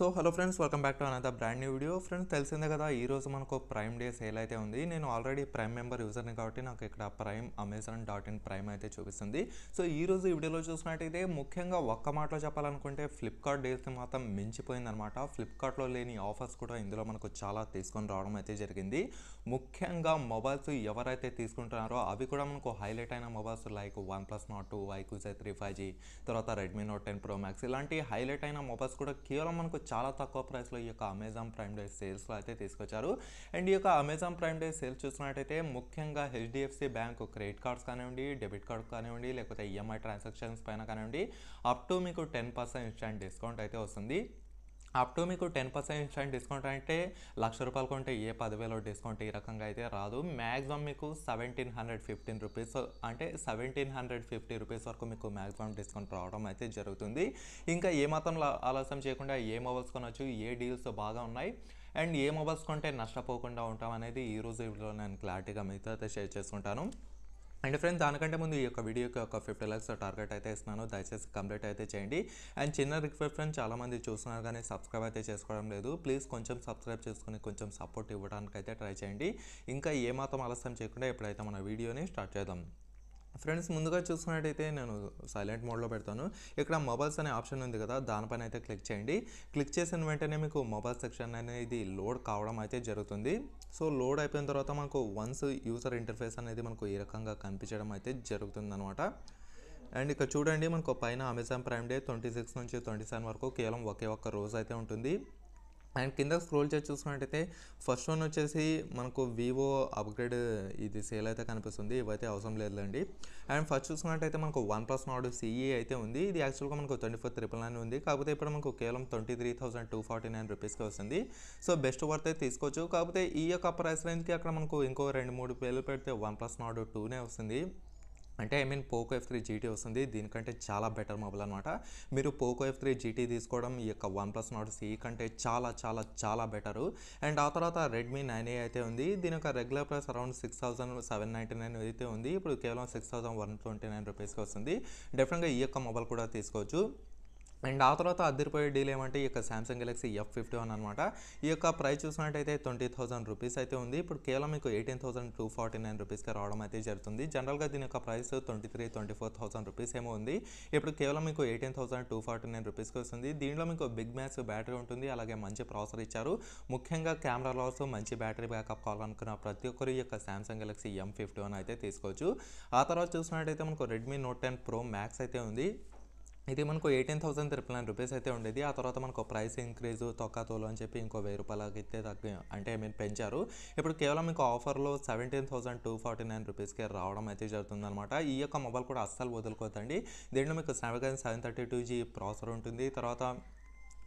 so hello friends welcome back to another brand new video friends తెలిసిందే కదా ఈరోజు మనకు ప్రైమ్ డే సేల్ అయితే ఉంది నేను ఆల్రెడీ ప్రైమ్ మెంబర్ యూజర్ని కాబట్టి నాకు ఇక్కడ prime Amazon dot in prime అయితే చూపిస్తుంది సో ఈరోజు ఈ వీడియోలో చూసినట్టయితే ముఖ్యంగా ఒక్క మాటలో చెప్పాలనుకుంటే ఫ్లిప్కార్ట్ డేస్ మాత్రం మించిపోయిందనమాట ఫ్లిప్కార్ట్లో లేని ఆఫర్స్ కూడా ఇందులో మనకు చాలా తీసుకొని రావడం అయితే జరిగింది ముఖ్యంగా మొబైల్స్ ఎవరైతే తీసుకుంటున్నారో అవి కూడా మనకు హైలైట్ అయిన mobiles like OnePlus Nord two iQOO Z three five G తర్వాత Redmi Note ten Pro Max ఇలాంటి హైలైట్ అయిన మొబైల్స్ కూడా కేవలం మనకు చాలా తక్కువ ప్రైస్లో ఈ యొక్క అమెజాన్ ప్రైమ్ డే సేల్స్లో అయితే తీసుకొచ్చారు అండ్ ఈ యొక్క అమెజాన్ ప్రైమ్ డే సేల్స్ చూసినట్టయితే ముఖ్యంగా హెచ్డిఎఫ్సి బ్యాంక్ క్రెడిట్ కార్డ్స్ కానివ్వండి డెబిట్ కార్డ్ కానివ్వండి లేకపోతే ఈఎంఐ ట్రాన్సాక్షన్స్ పైన కానివ్వండి అప్ టు మీకు టెన్ పర్సెంట్ ఇన్స్టాంట్ డిస్కౌంట్ అయితే వస్తుంది అప్ టు మీకు టెన్ పర్సెంట్ డిస్కౌంట్ అంటే లక్ష రూపాయలు కొంటే ఏ పదివేలో డిస్కౌంట్ ఈ రకంగా అయితే రాదు మ్యాక్సిమం మీకు సెవెంటీన్ హండ్రెడ్ ఫిఫ్టీన్ రూపీస్ అంటే సెవెంటీన్ హండ్రెడ్ ఫిఫ్టీ రూపీస్ వరకు మీకు మ్యాక్సిమం డిస్కౌంట్ రావడం అయితే జరుగుతుంది ఇంకా ఏ మాత్రం ఆలస్యం చేయకుండా ఏ మొబైల్స్ కొనవచ్చు ఏ డీల్స్ బాగా ఉన్నాయి అండ్ ఏ మొబైల్స్ కొంటే నష్టపోకుండా ఉంటాం అనేది ఈరోజు ఇవిలో నేను క్లారిటీగా మీతో అయితే షేర్ చేసుకుంటాను అండ్ ఫ్రెండ్స్ దానికంటే ముందు ఈ యొక్క వీడియోకి ఒక ఫిఫ్టీ ల్యాక్స్ టార్గెట్ అయితే ఇస్తున్నాను దయచేసి కంప్లీట్ అయితే చేయండి అండ్ చిన్న రిక్వెస్ట్ చాలా చాలామంది చూస్తున్నారు కానీ సబ్స్క్రైబ్ అయితే చేసుకోవడం లేదు ప్లీజ్ కొంచెం సబ్స్క్రైబ్ చేసుకుని కొంచెం సపోర్ట్ ఇవ్వడానికి అయితే ట్రై చేయండి ఇంకా ఏమాత్రం ఆలస్యం చేయకుండా ఎప్పుడైతే మన వీడియోని స్టార్ట్ చేద్దాం ఫ్రెండ్స్ ముందుగా చూసుకున్నట్టయితే నేను సైలెంట్ మోడ్లో పెడతాను ఇక్కడ మొబైల్స్ అనే ఆప్షన్ ఉంది కదా దానిపైన అయితే క్లిక్ చేయండి క్లిక్ చేసిన వెంటనే మీకు మొబైల్ సెక్షన్ అనేది లోడ్ కావడం అయితే జరుగుతుంది సో లోడ్ అయిపోయిన తర్వాత మనకు వన్స్ యూజర్ ఇంటర్ఫేస్ అనేది మనకు ఈ రకంగా కనిపించడం అయితే జరుగుతుంది అనమాట అండ్ ఇక్కడ చూడండి మనకు పైన Amazon Prime Day twenty six నుంచి ట్వంటీ సెవెన్ వరకు కేవలం ఒకే ఒక్క రోజు అయితే ఉంటుంది అండ్ కింద స్క్రోల్ చేసి చూసుకున్నట్టయితే ఫస్ట్ వన్ వచ్చేసి మనకు వివో అప్గ్రేడ్ ఇది సేల్ అయితే కనిపిస్తుంది ఇవైతే అవసరం లేదండి అండ్ ఫస్ట్ చూసుకున్నట్టయితే మనకు వన్ ప్లస్ నాడు సిఈ అయితే ఉంది ఇది యాక్చువల్గా మనకు ట్వంటీ ఫోర్ త్రిపుల్ నైన్ ఉంది కాకపోతే ఇప్పుడు మనకు కేవలం twenty three thousand two forty nine రూపీస్కి వస్తుంది సో బెస్ట్ వర్త్ అయితే తీసుకోవచ్చు కాకపోతే ఈ యొక్క ప్రైస్ రేంజ్కి అక్కడ మనకు ఇంకో రెండు మూడు పేర్లు పెడితే వన్ ప్లస్ నాడు టూనే వస్తుంది అంటే I mean Poco F three GT వస్తుంది దీనికంటే చాలా బెటర్ మొబైల్ అనమాట మీరు పోకో ఎఫ్ త్రీ జీటీ తీసుకోవడం ఈ యొక్క వన్ ప్లస్ నాట్ సి కంటే చాలా చాలా చాలా బెటరు అండ్ ఆ తర్వాత రెడ్మీ నైన్ ఏ అయితే ఉంది దీని యొక్క regular price around six thousand seven ninety nine అయితే ఉంది ఇప్పుడు కేవలం six thousand one twenty nine రూపీస్కి వస్తుంది డెఫినెట్గా ఈ యొక్క మొబైల్ కూడా తీసుకోవచ్చు అండ్ ఆ తర్వాత అద్దరిపోయే డీల్ ఏమంటే ఈ యొక్క Samsung Galaxy F fifty one అనమాట ఈ యొక్క ప్రైస్ చూసినట్టయితే ట్వంటీ థౌసండ్ రూపీస్ అయితే ఉంది ఇప్పుడు కేవలం మీకు eighteen thousand two forty nine రూపీస్కి రావడం అయితే జరుగుతుంది జనరల్గా దీని యొక్క price twenty three twenty four thousand rupees ఏమో ఉంది ఇప్పుడు కేవలం మీకు eighteen thousand two forty nine రూపీస్కి వస్తుంది దీనిలో మీకు బిగ్ మ్యాక్స్ బ్యాటరీ ఉంటుంది అలాగే మంచి ప్రాసెసర్ ఇచ్చారు ముఖ్యంగా కెమెరా లాస్ మంచి బ్యాటరీ బ్యాకప్ కావాలనుకున్న ప్రతి ఒక్కరు ఈ యొక్క Samsung Galaxy M fifty one అయితే తీసుకోవచ్చు ఆ తర్వాత చూసినట్టయితే మనకు Redmi Note ten Pro Max అయితే ఉంది ఇది మనకు eighteen thousand triple nine rupees అయితే ఉండేది ఆ తర్వాత మనకు ప్రైస్ ఇంక్రీజ్ తొక్కతోలు అని చెప్పి ఇంకో వెయ్యి రూపాయలకి అయితే తగ్గి అంటే మీరు పెంచారు ఇప్పుడు కేవలం మీకు ఆఫర్లో seventeen thousand two forty nine రూపీస్కి రావడం అయితే జరుగుతుందనమాట ఈ యొక్క మొబైల్ కూడా అస్సలు వదులుకోదండి దీంట్లో మీకు Snapdragon seven thirty two G processor ఉంటుంది తర్వాత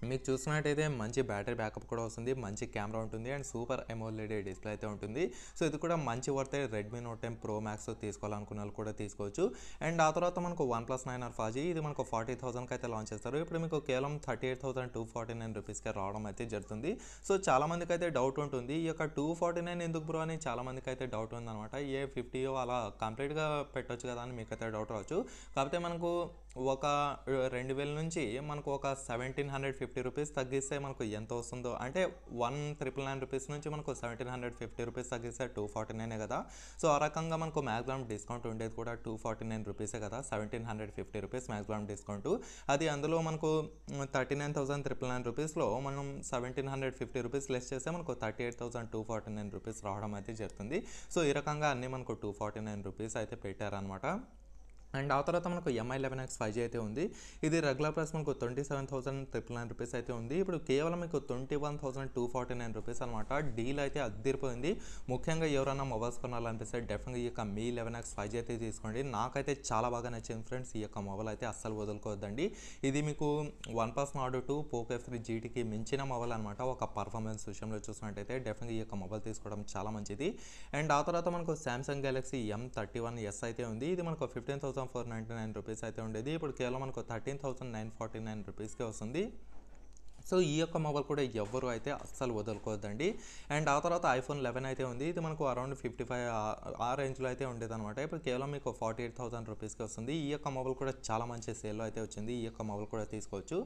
మీరు చూసినట్టయితే మంచి బ్యాటరీ బ్యాకప్ కూడా వస్తుంది మంచి కెమెరా ఉంటుంది అండ్ సూపర్ ఎమోలెడ్ డిస్ప్లే అయితే ఉంటుంది సో ఇది కూడా మంచి అయితే Redmi Note ten Pro Max తీసుకోవాలనుకున్న వాళ్ళు కూడా తీసుకోవచ్చు అండ్ ఆ తర్వాత మనకు OnePlus nine R five ఇది మనకు ఫార్టీ థౌసండ్కి అయితే లాంచ్ చేస్తారు ఇప్పుడు మీకు కేవలం thirty eight thousand two forty nine రూపీస్కి రావడం అయితే జరుగుతుంది సో చాలామందికి అయితే డౌట్ ఉంటుంది ఈ యొక్క టూ ఫార్టీ నైన్ ఎందుకు బ్రో అని చాలామందికి అయితే డౌట్ ఉందన్నమాట ఏ ఫిఫ్టీయో అలా కంప్లీట్గా పెట్టొచ్చు కదా అని మీకైతే డౌట్ రావచ్చు కాకపోతే మనకు ఒక రెండు వేల నుంచి మనకు ఒక సెవెంటీన్ హండ్రెడ్ ఫిఫ్టీ రూపీస్ తగ్గిస్తే మనకు ఎంత వస్తుందో అంటే వన్ త్రిపుల్ నైన్ రూపీస్ నుంచి మనకు సెవెంటీన్ హండ్రెడ్ ఫిఫ్టీ రూపీస్ తగ్గిస్తే టూ ఫార్టీ నైనే కదా సో ఆ రకంగా మనకు మ్యాక్సిమం డిస్కౌంట్ ఉండేది కూడా టూ ఫార్టీ నైన్ రూపీసే కదా seventeen hundred fifty rupees maximum discount అది అందులో మనకు thirty nine thousand triple nine రూపీస్లో మనం seventeen hundred fifty rupees less చేస్తే మనకు thirty eight thousand two forty nine rupees రావడం అయితే జరుగుతుంది సో ఈ రకంగా అన్నీ మనకు టూ ఫార్టీ నైన్ రూపీస్ అయితే పెట్టారనమాట అండ్ ఆ తర్వాత మనకు Mi eleven X five G అయితే ఉంది ఇది రెగ్యులర్ ప్రైస్ మనకు twenty seven thousand triple nine rupees అయితే ఉంది ఇప్పుడు కేవలం మీకు twenty one thousand two forty nine rupees అనమాట డీల్ అయితే అద్దరిపోయింది ముఖ్యంగా ఎవరైనా మొబైల్స్ కొనాలనిపిస్తే డెఫినెట్గా ఈ యొక్క Mi eleven X five G అయితే తీసుకోండి నాకైతే చాలా బాగా నచ్చింది ఫ్రెండ్స్ ఈ యొక్క మొబైల్ అయితే అస్సలు వదులుకోవద్దండి ఇది మీకు OnePlus Nord two Poco F three జీటీకి మించిన మొబైల్ అనమాట ఒక పర్ఫార్మెన్స్ విషయంలో చూసినట్టయితే డెఫినెట్గా ఈ యొక్క మొబైల్ తీసుకోవడం చాలా మంచిది అండ్ ఆ తర్వాత మనకు Samsung Galaxy M thirty one S అయితే ఉంది ఇది మనకు fifteen thousand four ninety nine rupees అయితే ఉండేది ఇప్పుడు కేవలం మనకు thirteen thousand nine forty nine రూపీస్కే వస్తుంది సో ఈ యొక్క మొబైల్ కూడా ఎవరు అయితే అస్సలు వదులుకోవద్దండి అండ్ ఆ తర్వాత ఐఫోన్ లెవెన్ అయితే ఉంది ఇది మనకు అరౌండ్ ఫిఫ్టీ ఫైవ్ ఆ రేంజ్లో అయితే ఉండేది అనమాట ఇప్పుడు కేవలం మీకు ఫార్టీ ఎయిట్ థౌసండ్ రూపీస్కి వస్తుంది ఈ యొక్క మొబైల్ కూడా చాలా మంచి సేల్లో అయితే వచ్చింది ఈ యొక్క మొబైల్ కూడా తీసుకోవచ్చు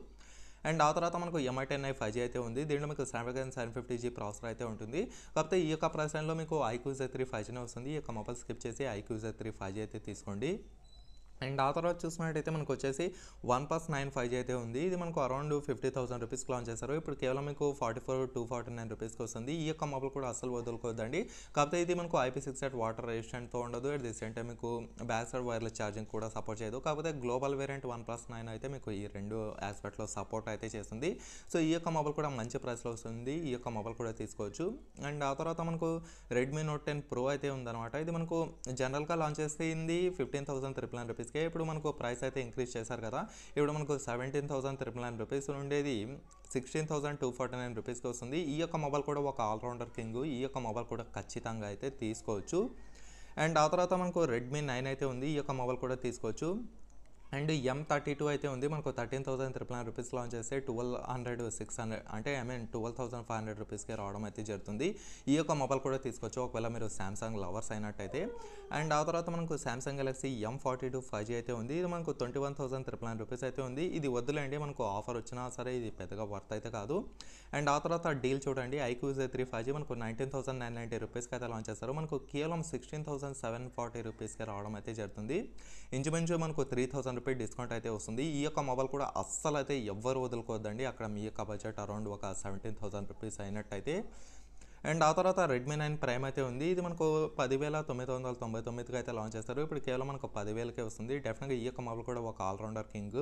అండ్ ఆ తర్వాత మనకు Mi ten I five G అయితే ఉంది దీంట్లో మీకు Snapdragon seven fifty G processor అయితే ఉంటుంది కాకపోతే ఈ యొక్క ప్రాసెసర్లో మీకు ఐక్యూజ్ త్రీ ఫైవ్ జీనే వస్తుంది ఈ యొక్క మొబైల్ స్కిప్ చేసి ఐక్యూజ్ త్రీ ఫైవ్ జీ అయితే తీసుకోండి అండ్ ఆ తర్వాత చూసినట్టయితే మనకు వచ్చేసి OnePlus nine five G అయితే ఉంది ఇది మనకు అరౌండ్ ఫిఫ్టీ థౌసండ్ రూపీస్కి లాంచ్ చేశారు ఇప్పుడు కేవలం మీకు forty four two forty nine రూపీస్కి వస్తుంది ఈ యొక్క మొబైల్ కూడా అసలు వదులుకోవద్దండి కాకపోతే ఇది మనకు ఐపీ సిక్స్ ఎట్ వాటర్ రెసిస్టెంట్తో ఉండదు అట్ ది సేమ్ టైం మీకు బ్యాక్ సైడ్ వైర్లెస్ ఛార్జింగ్ కూడా సపోర్ట్ చేయదు కాకపోతే global variant OnePlus nine అయితే మీకు ఈ రెండు ఆస్పెక్ట్లో సపోర్ట్ అయితే చేస్తుంది సో ఈ యొక్క మొబైల్ కూడా మంచి ప్రైస్లో వస్తుంది ఈ యొక్క మొబైల్ కూడా తీసుకోవచ్చు అండ్ ఆ తర్వాత మనకు రెడ్మీ నోట్ టెన్ ప్రో అయితే ఉందనమాట ఇది మనకు జనరల్గా లాంచ్ చేసింది fifteen thousand triple nine rupees రూపీస్కే ఇప్పుడు మనకు ప్రైస్ అయితే ఇంక్రీజ్ చేశారు కదా ఇప్పుడు మనకు seventeen thousand triple nine rupees ఉండేది sixteen thousand two forty nine రూపీస్కి వస్తుంది ఈ యొక్క మొబైల్ కూడా ఒక ఆల్రౌండర్ కింగ్ ఈ యొక్క మొబైల్ కూడా ఖచ్చితంగా అయితే తీసుకోవచ్చు అండ్ ఆ తర్వాత మనకు రెడ్మీ నైన్ అయితే ఉంది ఈ యొక్క మొబైల్ కూడా తీసుకోవచ్చు అండ్ ఎం థర్టీ టూ అయితే ఉంది మనకు thirteen thousand triple nine rupees launch చేస్తే ట్వెల్వ్ హండ్రెడ్ సిక్స్ హండ్రెడ్ అంటే I mean twelve thousand five hundred రూపీస్కి రావడం అయితే జరుగుతుంది ఈ యొక్క మొబైల్ కూడా తీసుకోవచ్చు ఒకవేళ మీరు శాంసంగ్ లవర్స్ అయినట్టయితే అండ్ ఆ తర్వాత మనకు Samsung Galaxy M forty two five G అయితే ఉంది ఇది మనకు twenty one thousand triple nine rupees అయితే ఉంది ఇది వద్దులేండి మనకు ఆఫర్ వచ్చినా సరే ఇది పెద్దగా వర్త్ అయితే కాదు అండ్ ఆ తర్వాత డీల్ చూడండి ఐక్యూజ్ త్రీ ఫైవ్ జీ మనకు నైన్టీన్ థౌసండ్ నైన్ నైంటీ రూపీస్కి అయితే లాంచ్ చేస్తారు మనకు కేవలం సిక్స్టీన్ థౌసండ్ సెవెన్ ఫార్టీ రూపీస్కి రావడం అయితే జరుగుతుంది ఇంచుమించు మనకు త్రీ థౌసండ్ పై డిస్కౌంట్ అయితే వస్తుంది ఈ యొక్క మొబైల్ కూడా అస్సలు అయితే ఎవ్వరు వదులుకోవద్దండి అక్కడ మీ యొక్క బడ్జెట్ అరౌండ్ ఒక సెవెంటీన్ థౌసండ్ రూపీస్ అయినట్టయితే అండ్ ఆ తర్వాత రెడ్మీ నైన్ ప్రైమ్ అయితే ఉంది ఇది మనకు పదివేల తొమ్మిది వందల తొంభై తొమ్మిదికి అయితే లాంచ్ చేస్తారు ఇప్పుడు కేవలం మనకు పదివేలకే వస్తుంది డెఫినెట్గా ఈ యొక్క మొబైల్ కూడా ఒక ఆల్రౌండర్ కింగ్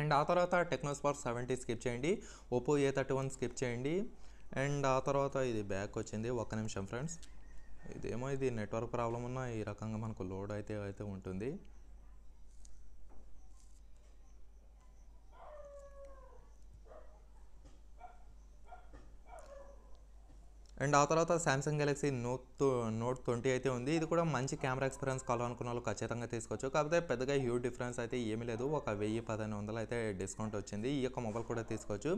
అండ్ ఆ తర్వాత టెక్నోస్పార్ సెవెంటీ స్కిప్ చేయండి Oppo A thirty one skip చేయండి అండ్ ఆ తర్వాత ఇది బ్యాక్ వచ్చింది ఒక్క నిమిషం ఫ్రెండ్స్ ఇదేమో ఇది నెట్వర్క్ ప్రాబ్లం ఉన్న ఈ రకంగా మనకు లోడ్ అయితే అయితే ఉంటుంది అండ్ ఆ తర్వాత Samsung Galaxy Note Note twenty అయితే ఉంది ఇది కూడా మంచి కెమెరా ఎక్స్పీరియన్స్ కావాలనుకున్న వాళ్ళు ఖచ్చితంగా తీసుకోవచ్చు కాకపోతే పెద్దగా హ్యూజ్ డిఫరెన్స్ అయితే ఏమీ లేదు ఒక వెయ్యి పదిహేను వందలు అయితే డిస్కౌంట్ వచ్చింది ఈ యొక్క మొబైల్ కూడా తీసుకోవచ్చు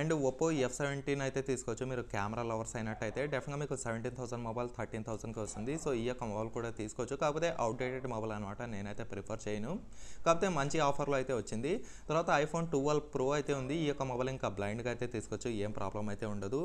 అండ్ ఒప్పో ఎఫ్ సెవెంటీన్ అయితే తీసుకోవచ్చు మీరు కెమెరా లవర్స్ అయినట్టయితే డెఫినెట్గా మీకు సెవెంటీన్ థౌసండ్ మొబైల్ థర్టీన్ థౌసండ్కి వస్తుంది సో ఈ యొక్క మొబైల్ కూడా తీసుకోవచ్చు కాకపోతే అవుట్డేటెడ్ మొబైల్ అనమాట నేనైతే ప్రిఫర్ చేయను కాకపోతే మంచి ఆఫర్లో అయితే వచ్చింది తర్వాత ఐఫోన్ ట్వెల్వ్ ప్రో అయితే ఉంది ఈ యొక్క మొబైల్ ఇంకా బ్లైండ్గా అయితే తీసుకోవచ్చు ఏం ప్రాబ్లం అయితే ఉండదు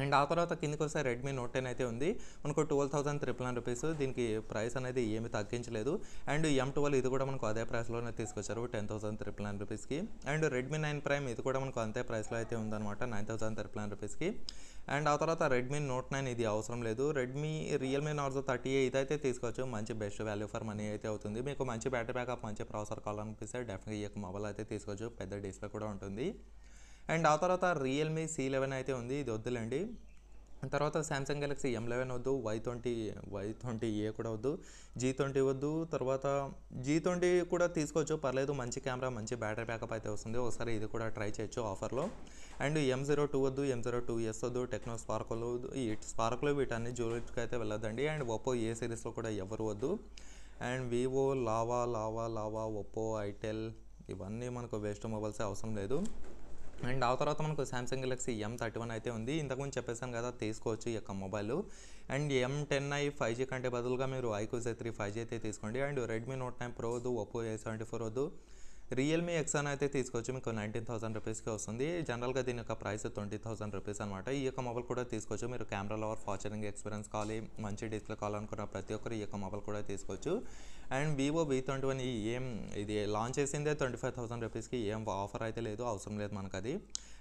అండ్ ఆ తర్వాత కిందకి వస్తే రెడ్మీ నోట్ టెన్ అయితే ఉంది మనకు twelve thousand triple nine rupees దీనికి ప్రైస్ అనేది ఏమి తగ్గించలేదు అండ్ ఎం ట్వెల్వ్ ఇది కూడా మనకు అదే ప్రైస్లోనే తీసుకొచ్చారు టెన్ థౌసండ్ త్రిపుల్ నైన్ రూపీస్కి అండ్ రెడ్మీ నైన్ ప్రైమ్ ఇది కూడా మనకు అంతే ప్రైస్లో అయితే ఉందన్నమాట నైన్ థౌసండ్ త్రిపుల్ నైన్ రూపీస్కి అండ్ ఆ తర్వాత రెడ్మీ నోట్ నైన్ ఇది అవసరం లేదు రెడ్మీ రియల్మీ నార్జో థర్టీ ఇదైతే తీసుకోవచ్చు మంచి బెస్ట్ వాల్యూ ఫర్ మనీ అయితే అవుతుంది మీకు మంచి బ్యాటరీ బ్యాకప్ మంచి ప్రాసెసర్ కావాలనిపిస్తే డెఫినెట్గా ఈ యొక్క మొబైల్ అయితే తీసుకోవచ్చు పెద్ద డిస్ప్లే కూడా ఉంటుంది అండ్ ఆ తర్వాత రియల్మీ సి లెవెన్ అయితే ఉంది ఇది వద్దులేండి తర్వాత శాంసంగ్ గెలాక్సీ ఎం లెవెన్ వద్దు Y twenty Y twenty A కూడా వద్దు జీ ట్వంటీ వద్దు తర్వాత జీ ట్వంటీ కూడా తీసుకోవచ్చు పర్లేదు మంచి కెమెరా మంచి బ్యాటరీ బ్యాకప్ అయితే వస్తుంది ఒకసారి ఇది కూడా ట్రై చేయొచ్చు ఆఫర్లో అండ్ ఎం జీరో టూ వద్దు ఎం జీరో టూ ఎస్ వద్దు టెక్నో స్పార్కులు ఈ స్పార్కులు వీటన్ని జూలిట్కి అయితే వెళ్ళొద్దండి అండ్ ఒప్పో ఏ సిరీస్లో కూడా ఎవరు వద్దు and Vivo Lava Lava Lava Oppo itel ఇవన్నీ మనకు వేస్ట్ మొబైల్సే అవసరం లేదు అండ్ ఆ తర్వాత మనకు Samsung Galaxy M thirty one అయితే ఉంది ఇంతకుముందు చెప్పేసాను కదా తీసుకోవచ్చు ఈ యొక్క mobile and M ten I five G కంటే బదులుగా మీరు జీ త్రీ ఫైవ్ జీ అయితే తీసుకోండి and Redmi Note nine Pro వద్దు ఒప్పో ఏ సెవెంటీ ఫోర్ వద్దు రియల్మీ ఎక్సాన్ అయితే తీసుకోవచ్చు మీకు నైన్టీన్ థౌసండ్ రూపీస్కి వస్తుంది జనరల్గా దీని యొక్క ప్రైస్ ట్వంటీ థౌసండ్ రూపీస్ అనమాట ఈ యొక్క మొబైల్ కూడా తీసుకోవచ్చు మీరు కెమెరా లవర్ ఫాచరింగ్ ఎక్స్పీరియన్స్ కావాలి మంచి డిస్ప్లే కావాలనుకున్న ప్రతి ఒక్కరు ఈ యొక్క మొబైల్ కూడా తీసుకోవచ్చు and Vivo V twenty one ఏం ఇది లాంచ్ చేసిందే ట్వంటీ ఫైవ్ థౌసండ్ రూపీస్కి ఏం ఆఫర్ అయితే లేదు అవసరం లేదు మనకు అది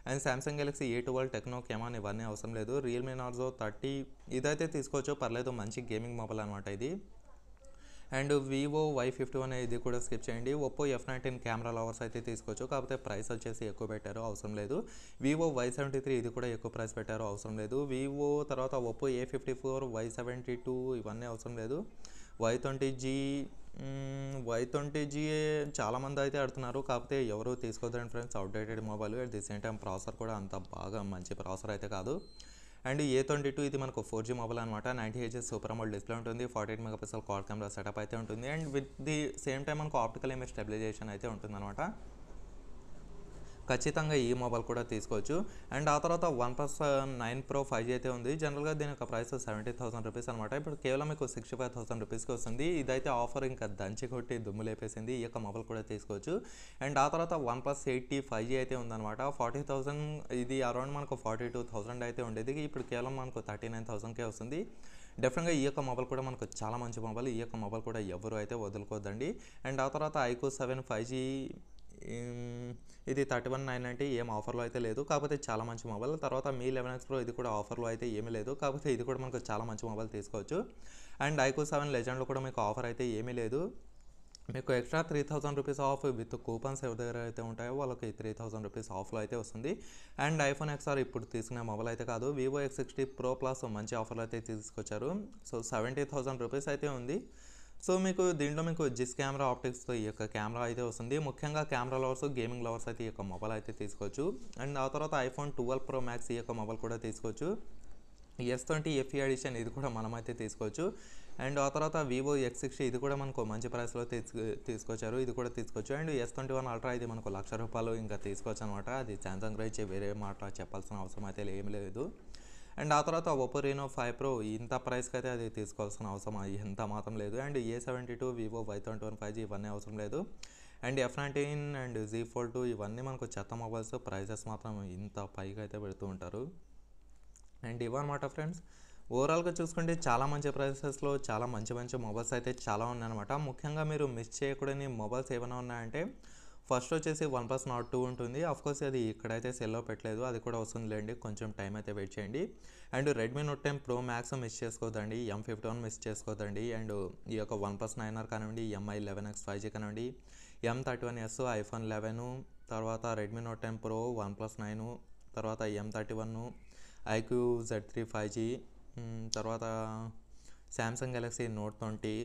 and Samsung Galaxy A twelve Tecno Camon ఇవన్నీ అవసరం లేదు రియల్మీ నార్జో థర్టీ ఇదైతే తీసుకోవచ్చు పర్లేదు మంచి గేమింగ్ మొబైల్ అనమాట ఇది and Vivo Y fifty one ఇది కూడా స్కిప్ చేయండి Oppo F nineteen camera lovers అయితే తీసుకోవచ్చు కాకపోతే ప్రైస్ వచ్చేసి ఎక్కువ పెట్టారు అవసరం లేదు వివో వై సెవెంటీ త్రీ ఇది కూడా ఎక్కువ ప్రైస్ పెట్టారు అవసరం లేదు వివో తర్వాత Oppo A fifty four Y seventy two ఇవన్నీ అవసరం లేదు Y twenty G Y twenty G చాలామంది అయితే ఆడుతున్నారు కాకపోతే ఎవరు తీసుకోదండి friends outdated mobile at the same time processor కూడా అంత బాగా మంచి ప్రాసెసర్ అయితే కాదు అండ్ ఏ ట్వంటీ టూ ఇది మనకు ఫోర్ జీ మొబైల్ అనమాట నైంటీ హెచ్ఎస్ సూపర్ మోడల్ డిస్ప్లే ఉంటుంది forty eight pixel quad camera setup అయితే ఉంటుంది and with the same time మనకు ఆప్టికల్ ఇమేజ్ స్టెబిలైజేషన్ అయితే ఉంటుందన్నమాట ఖచ్చితంగా ఈ మొబైల్ కూడా తీసుకోవచ్చు అండ్ ఆ తర్వాత OnePlus nine Pro five G అయితే ఉంది జనరల్గా దీని యొక్క ప్రైస్ సెవెంటీ థౌసండ్ రూపీస్ అనమాట ఇప్పుడు కేవలం మీకు సిక్స్టీ ఫైవ్ థౌసండ్ రూపీస్కి వస్తుంది ఇదైతే ఆఫర్ ఇంకా దంచి కొట్టి దుమ్ము లేపేసింది ఈ యొక్క మొబైల్ కూడా తీసుకోవచ్చు అండ్ ఆ తర్వాత OnePlus eight T five G అయితే ఉందన్నమాట ఫార్టీ థౌసండ్ ఇది అరౌండ్ మనకు ఫార్టీ టూ థౌసండ్ అయితే ఉండేది ఇప్పుడు కేవలం మనకు థర్టీ నైన్ థౌసండ్కే వస్తుంది డెఫినెట్గా ఈ యొక్క మొబైల్ కూడా మనకు చాలా మంచి మొబైల్ ఈ యొక్క మొబైల్ కూడా ఎవరు అయితే వదులుకోదండి అండ్ ఆ తర్వాత ఐకో సెవెన్ ఫైవ్ జీ ఇది థర్టీ వన్ నైన్ అంటే ఏం ఆఫర్లో అయితే లేదు కాకపోతే చాలా మంచి మొబైల్ తర్వాత మీ లెవెన్ ఎక్స్ ప్రో ఇది కూడా ఆఫర్లో అయితే ఏమీ లేదు కాకపోతే ఇది కూడా మనకు చాలా మంచి మొబైల్ తీసుకోవచ్చు అండ్ ఐకో సెవెన్ లెజెండ్లో కూడా మీకు ఆఫర్ అయితే ఏమీ లేదు మీకు extra three thousand rupees off with coupons ఎవరి దగ్గర అయితే ఉంటాయో వాళ్ళకి త్రీ థౌసండ్ రూపీస్ ఆఫ్లో అయితే వస్తుంది అండ్ ఐఫోన్ ఎక్స్ఆర్ ఇప్పుడు తీసుకునే మొబైల్ అయితే కాదు Vivo X sixty Pro plus మంచి ఆఫర్లో అయితే తీసుకొచ్చారు సో సెవెంటీ థౌసండ్ రూపీస్ అయితే ఉంది సో మీకు దీంట్లో మీకు జిస్ కెమెరా ఆప్టిక్స్తో ఈ యొక్క కెమెరా అయితే వస్తుంది ముఖ్యంగా కెమెరా లవర్స్ గేమింగ్ లవర్స్ అయితే ఈ యొక్క మొబైల్ అయితే తీసుకోవచ్చు అండ్ ఆ తర్వాత ఐఫోన్ ట్వెల్వ్ ప్రో మ్యాక్స్ ఈ యొక్క మొబైల్ కూడా తీసుకోవచ్చు ఎస్ ట్వంటీ ఎఫ్ఈ ఎడిషన్ ఇది కూడా మనమైతే తీసుకోవచ్చు అండ్ ఆ తర్వాత వివో ఎక్స్ సిక్స్టీ ఇది కూడా మనకు మంచి ప్రైస్లో తీసుకు తీసుకొచ్చారు ఇది కూడా తీసుకోవచ్చు and S twenty one Ultra ఇది మనకు లక్ష రూపాయలు ఇంకా తీసుకోవచ్చు అనమాట అది శాంసంగ్ గురించి వేరే మాట చెప్పాల్సిన అవసరం అయితే ఏం లేదు అండ్ ఆ తర్వాత ఒప్పో రీనో ఫైవ్ ప్రో ఇంత ప్రైస్కి అయితే అది తీసుకోవాల్సిన అవసరం ఎంత మాత్రం లేదు and A seventy two Vivo Y twenty one five G ఇవన్నీ అవసరం లేదు and F nineteen and G four two ఇవన్నీ మనకు చెత్త మొబైల్స్ ప్రైజెస్ మాత్రం ఇంత పైగా అయితే పెడుతూ ఉంటారు అండ్ ఇవన్నమాట ఫ్రెండ్స్ ఓవరాల్గా చూసుకుంటే చాలా మంచి ప్రైసెస్లో చాలా మంచి మంచి మొబైల్స్ అయితే చాలా ఉన్నాయన్నమాట ముఖ్యంగా మీరు మిస్ చేయకూడని మొబైల్స్ ఏమైనా ఉన్నాయంటే ఫస్ట్ వచ్చేసి వన్ ప్లస్ నాట్ టూ ఉంటుంది కోర్స్ అది ఇక్కడైతే సెల్లో పెట్టలేదు అది కూడా వస్తుంది లేండి కొంచెం టైం అయితే వెయిట్ చేయండి and Redmi Note ten Pro Max miss చేసుకోదండి ఎం ఫిఫ్టీ వన్ మిస్ చేసుకోదండి అండ్ ఈ యొక్క వన్ ప్లస్ నైన్ ఆర్ కానివ్వండి Mi eleven X five G కానివ్వండి M thirty one S iPhone eleven తర్వాత Redmi Note ten Pro OnePlus nine తర్వాత M thirty one iQOO Z three five G తర్వాత Samsung Galaxy Note twenty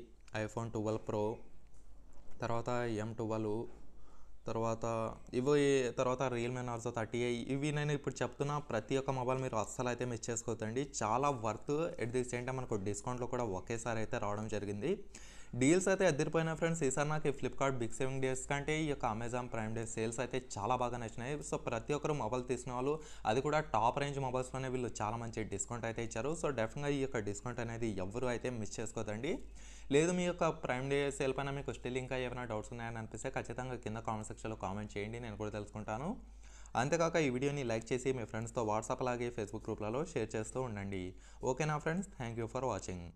iPhone twelve Pro తర్వాత M twelve తర్వాత ఇవి తర్వాత Realme Narzo thirty ఇవి నేను ఇప్పుడు చెప్తున్న ప్రతి ఒక్క మొబైల్ మీరు అస్సలు అయితే మిస్ చేసుకోవద్దండి చాలా worth at the same time మనకు డిస్కౌంట్లో కూడా ఒకేసారి అయితే రావడం జరిగింది డీల్స్ అయితే ఎదిరిపోయిన ఫ్రెండ్స్ ఈసారి నాకు ఈ ఫ్లిప్కార్ట్ బిగ్ సేవింగ్ డేస్ కంటే ఈ యొక్క అమెజాన్ ప్రైమ్ డే సేల్స్ అయితే చాలా బాగా నచ్చినాయి సో ప్రతి ఒక్కరు మొబైల్ తీసిన వాళ్ళు అది కూడా టాప్ రేంజ్ మొబైల్స్లోనే వీళ్ళు చాలా మంచి డిస్కౌంట్ అయితే ఇచ్చారు సో డెఫినెట్గా ఈ యొక్క డిస్కౌంట్ అనేది ఎవరు అయితే మిస్ చేసుకోదండి లేదు మీ యొక్క ప్రైమ్ డే సేల్ పైన మీకు స్టిల్ ఇంకా ఏమైనా డౌట్స్ ఉన్నాయని అనిపిస్తే ఖచ్చితంగా కింద కామెంట్ సెక్షన్లో కామెంట్ చేయండి నేను కూడా తెలుసుకుంటాను అంతేకాక ఈ వీడియోని లైక్ చేసి మీ ఫ్రెండ్స్తో వాట్సాప్ అలాగే ఫేస్బుక్ గ్రూప్లలో షేర్ చేస్తూ ఉండండి ఓకేనా friends thank you for watching